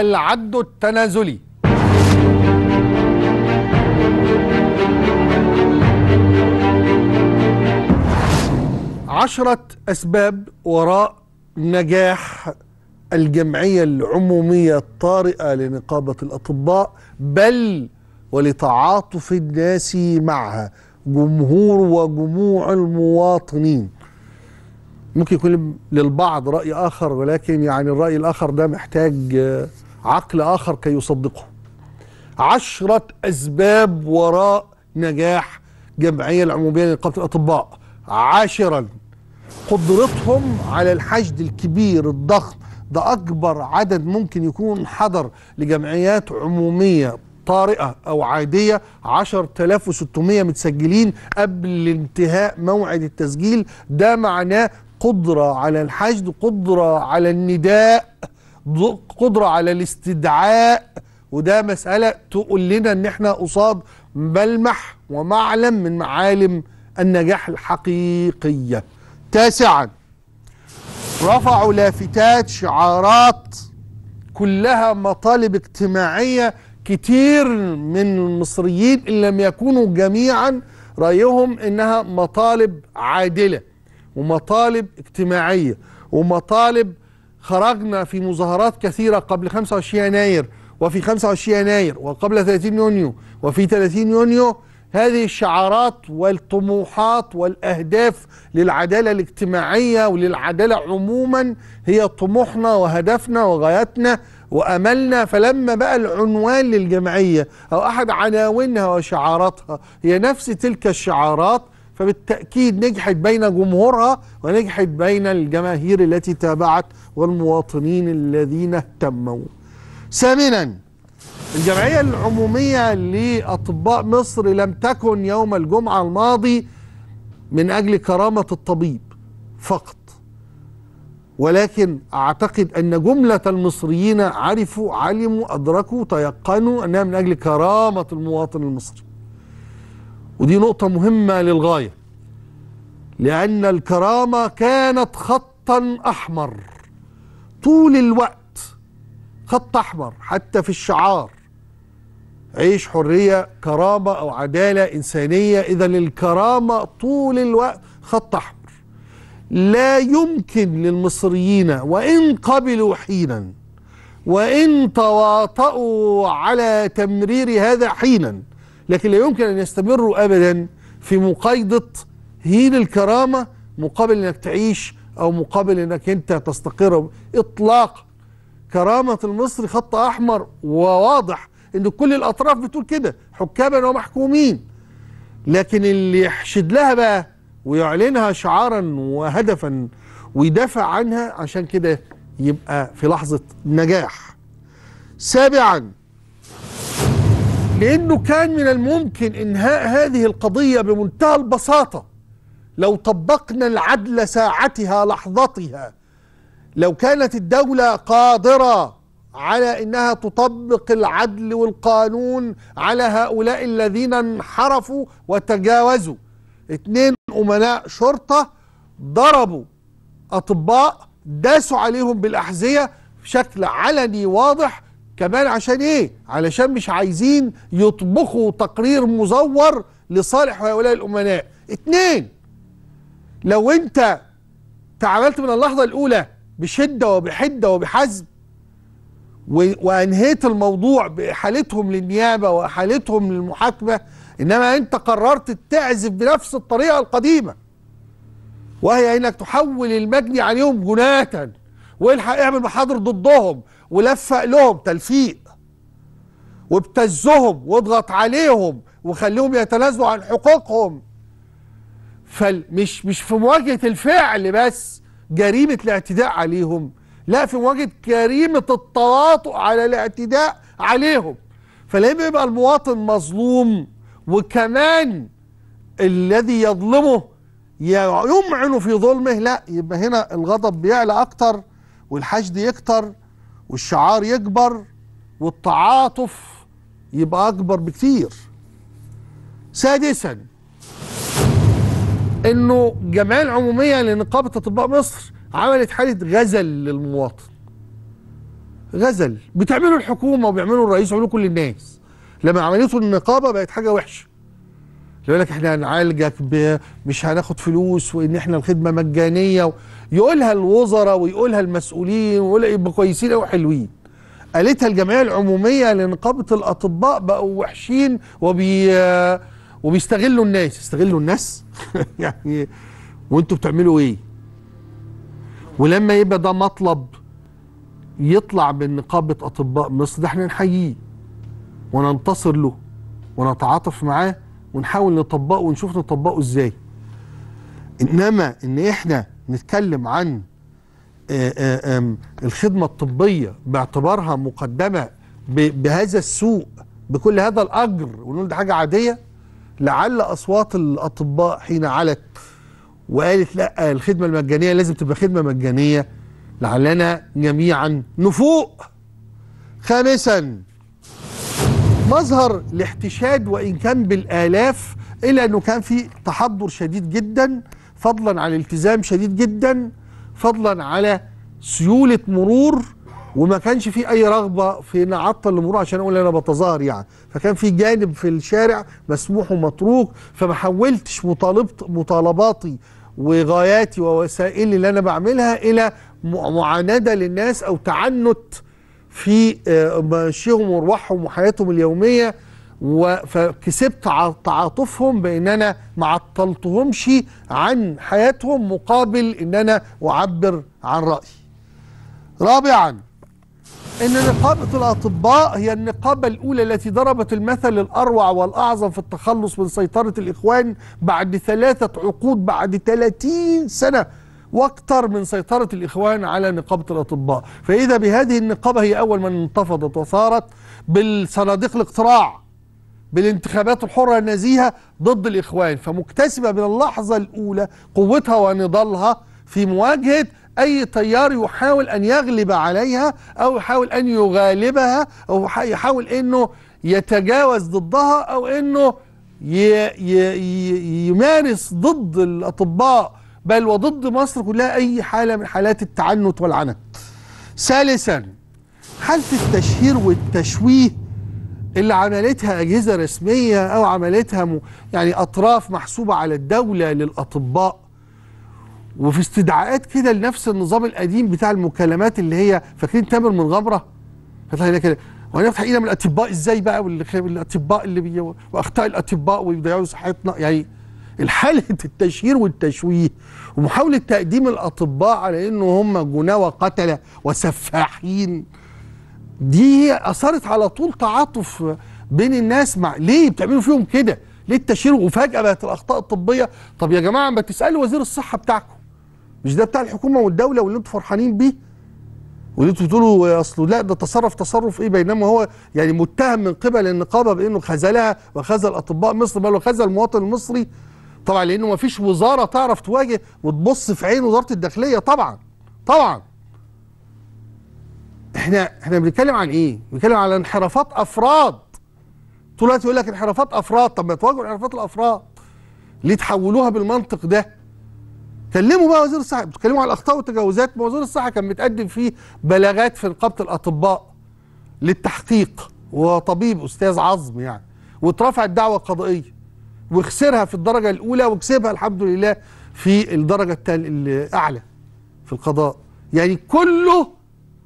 العد التنازلي عشرة أسباب وراء نجاح الجمعية العمومية الطارئة لنقابة الأطباء بل ولتعاطف الناس معها جمهور وجموع المواطنين ممكن يكون للبعض رأي آخر ولكن يعني الرأي الآخر ده محتاج عقل آخر كي يصدقه عشرة أسباب وراء نجاح جمعية العمومية لنقابة الأطباء عاشرا قدرتهم على الحشد الكبير الضخم ده أكبر عدد ممكن يكون حضر لجمعيات عمومية طارئة أو عادية 10600 متسجلين قبل انتهاء موعد التسجيل ده معناه قدرة على الحشد قدرة على النداء قدرة على الاستدعاء وده مسألة تقول لنا ان احنا قصاد ملمح ومعلم من معالم النجاح الحقيقية تاسعا رفعوا لافتات شعارات كلها مطالب اجتماعية كتير من المصريين إن لم يكونوا جميعا رأيهم إنها مطالب عادلة ومطالب اجتماعية ومطالب خرجنا في مظاهرات كثيرة قبل 25 يناير وفي 25 يناير وقبل 30 يونيو وفي 30 يونيو هذه الشعارات والطموحات والأهداف للعدالة الاجتماعية وللعدالة عموما هي طموحنا وهدفنا وغايتنا وأملنا فلما بقى العنوان للجمعية أو أحد عناوينها وشعاراتها هي نفس تلك الشعارات فبالتأكيد نجحت بين جمهورها ونجحت بين الجماهير التي تابعت والمواطنين الذين اهتموا ثامنا الجمعية العمومية لأطباء مصر لم تكن يوم الجمعة الماضي من أجل كرامة الطبيب فقط ولكن أعتقد أن جملة المصريين عرفوا علموا أدركوا تيقنوا أنها من أجل كرامة المواطن المصري ودي نقطة مهمة للغاية لأن الكرامة كانت خطا أحمر طول الوقت خط أحمر حتى في الشعار عيش حرية كرامة أو عدالة إنسانية إذا الكرامة طول الوقت خط أحمر لا يمكن للمصريين وإن قبلوا حينا وإن تواطؤوا على تمرير هذا حينا لكن لا يمكن أن يستمروا أبدا في مقايضة هيل الكرامة مقابل أنك تعيش أو مقابل أنك أنت تستقر إطلاق كرامة المصري خط أحمر وواضح أن كل الأطراف بتقول كده حكاما ومحكومين لكن اللي يحشد لها بقى ويعلنها شعارا وهدفا ويدافع عنها عشان كده يبقى في لحظة نجاح سابعا لأنه كان من الممكن إنهاء هذه القضية بمنتهى البساطة لو طبقنا العدل ساعتها لحظتها لو كانت الدولة قادرة على انها تطبق العدل والقانون على هؤلاء الذين انحرفوا وتجاوزوا اتنين امناء شرطة ضربوا اطباء داسوا عليهم بالاحذية بشكل علني واضح كمان عشان ايه علشان مش عايزين يطبخوا تقرير مزور لصالح هؤلاء الامناء اتنين لو انت تعاملت من اللحظة الاولى بشدة وبحدة وبحزم وانهيت الموضوع باحالتهم للنيابة واحالتهم للمحاكمة انما انت قررت تعزف بنفس الطريقة القديمة وهي انك تحول المجني عليهم جناة والحق اعمل محاضر ضدهم ولفق لهم تلفيق وابتزهم واضغط عليهم وخليهم يتنازلوا عن حقوقهم فمش مش في مواجهه الفعل بس جريمه الاعتداء عليهم لا في مواجهه جريمه التواطؤ على الاعتداء عليهم فلما يبقى المواطن مظلوم وكمان الذي يظلمه يمعن في ظلمه لا يبقى هنا الغضب بيعلى اكتر والحشد يكتر والشعار يكبر والتعاطف يبقى أكبر بكتير سادسا انه الجمعيه العموميه لنقابه اطباء مصر عملت حاله غزل للمواطن غزل بتعمله الحكومه وبيعمله الرئيس وبيعمله كل الناس لما عملته النقابه بقت حاجه وحشه يقول لك احنا هنعالجك مش هناخد فلوس وان احنا الخدمه مجانيه و... يقولها الوزراء ويقولها المسؤولين ويقولها يبقوا كويسين او حلوين قالتها الجمعيه العموميه لنقابه الاطباء بقوا وحشين وبي وبيستغلوا الناس استغلوا الناس يعني وانتوا بتعملوا ايه ولما يبقى ده مطلب يطلع من نقابه اطباء مصر ده احنا نحييه وننتصر له ونتعاطف معاه ونحاول نطبقه ونشوف نطبقه ازاي انما ان احنا نتكلم عن آه، آه، الخدمة الطبية باعتبارها مقدمة بهذا السوء بكل هذا الأجر ونقول دي حاجة عادية لعل أصوات الأطباء حين علت وقالت لا الخدمة المجانية لازم تبقى خدمة مجانية لعلنا جميعا نفوق خامسا مظهر الاحتشاد وإن كان بالآلاف إلا أنه كان في تحضر شديد جدا فضلا عن التزام شديد جدا فضلا على سيولة مرور وما كانش في أي رغبة في أن أعطل المرور عشان أقول أنا بتظاهر يعني فكان في جانب في الشارع مسموح ومتروك فما حولتش مطالبت مطالباتي وغاياتي ووسائلي اللي أنا بعملها إلى معاندة للناس أو تعنت في آه، مشيهم ومروحهم وحياتهم اليومية فكسبت تعاطفهم بان انا ما عطلتهمش عن حياتهم مقابل ان انا اعبر عن رايي رابعا ان نقابه الاطباء هي النقابه الاولى التي ضربت المثل الاروع والاعظم في التخلص من سيطره الاخوان بعد ثلاثه عقود بعد 30 سنه واكثر من سيطره الاخوان على نقابه الاطباء فاذا بهذه النقابه هي اول من انتفضت وثارت بالصناديق الاقتراع بالانتخابات الحرة النزيهة ضد الإخوان فمكتسبة من اللحظة الأولى قوتها ونضالها في مواجهة أي تيار يحاول أن يغلب عليها أو يحاول أن يغالبها أو يحاول أنه يتجاوز ضدها أو أنه يمارس ضد الأطباء بل وضد مصر كلها أي حالة من حالات التعنت والعنت ثالثا حالة التشهير والتشويه اللي عملتها أجهزة رسمية أو عملتها م... يعني أطراف محسوبة على الدولة للأطباء وفي استدعاءات كده لنفس النظام القديم بتاع المكالمات اللي هي فاكرين تامر من غمرة فتح هنا كده ونفتح افتح من الاطباء ازاي بقى والاطباء اللي بي... واخطاء الاطباء ويضيعوا صحتنا يعني الحالة التشهير والتشويه ومحاولة تقديم الأطباء على أنه هم جناة وقتلة وسفاحين دي اثرت على طول تعاطف بين الناس مع ليه بتعملوا فيهم كده ليه التشهير وفجاه بقت الاخطاء الطبيه طب يا جماعه ما تسالوا وزير الصحه بتاعكم مش ده بتاع الحكومه والدوله واللي انتوا فرحانين بيه واللي انتوا بتقولوا اصله لا ده تصرف تصرف ايه بينما هو يعني متهم من قبل النقابه بانه خذلها وخذل اطباء مصر بل وخذل المواطن المصري طبعا لانه ما فيش وزاره تعرف تواجه وتبص في عين وزاره الداخليه طبعا طبعا احنا احنا بنتكلم عن ايه؟ بنتكلم على انحرافات افراد طول الوقت يقول لك انحرافات افراد طب ما تواجهوا انحرافات الافراد ليه تحولوها بالمنطق ده؟ كلموا بقى وزير الصحه بتكلموا على الاخطاء والتجاوزات ما وزير الصحه كان متقدم فيه بلاغات في نقابه الاطباء للتحقيق وطبيب استاذ عظم يعني واترفعت دعوه قضائيه وخسرها في الدرجه الاولى وكسبها الحمد لله في الدرجه الاعلى في القضاء يعني كله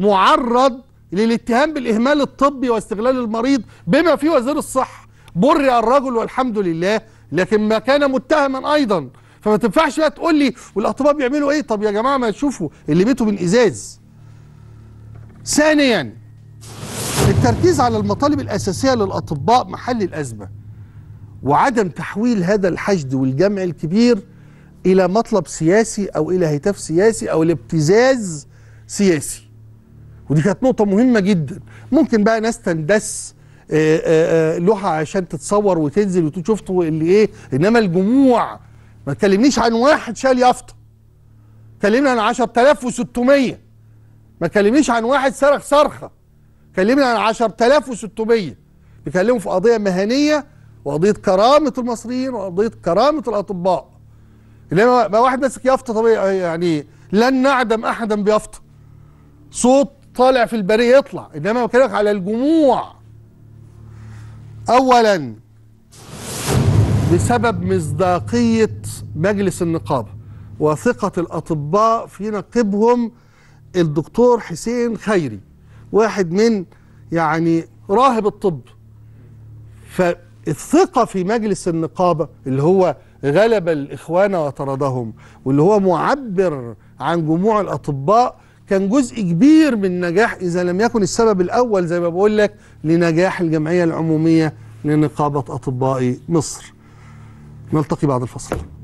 معرض للاتهام بالإهمال الطبي واستغلال المريض بما فيه وزير الصحة برئ الرجل والحمد لله لكن ما كان متهما أيضا فما تنفعش بقى تقول لي والاطباء بيعملوا ايه طب يا جماعه ما تشوفوا اللي بيته من ازاز ثانيا التركيز على المطالب الاساسيه للاطباء محل الازمه وعدم تحويل هذا الحشد والجمع الكبير الى مطلب سياسي او الى هتاف سياسي او الابتزاز سياسي ودي كانت نقطه مهمه جدا ممكن بقى ناس تندس آه، آه، آه، لوحه عشان تتصور وتنزل وتقول شفتوا اللي ايه انما الجموع ما تكلمنيش عن واحد شال يافطه كلمنا عن 10600 ما تكلمنيش عن واحد صرخ صرخه كلمنا عن 10600 بيكلموا في قضيه مهنيه وقضيه كرامه المصريين وقضيه كرامه الاطباء انما ما واحد ماسك يافطه طبيعي يعني لن نعدم احدا بيافطه صوت طالع في البريه يطلع انما بكلمك على الجموع اولا بسبب مصداقيه مجلس النقابه وثقه الاطباء في نقيبهم الدكتور حسين خيري واحد من يعني راهب الطب فالثقه في مجلس النقابه اللي هو غلب الاخوان وطردهم واللي هو معبر عن جموع الاطباء كان جزء كبير من نجاح إذا لم يكن السبب الأول زي ما بقول لك لنجاح الجمعية العمومية لنقابة أطباء مصر نلتقي بعد الفصل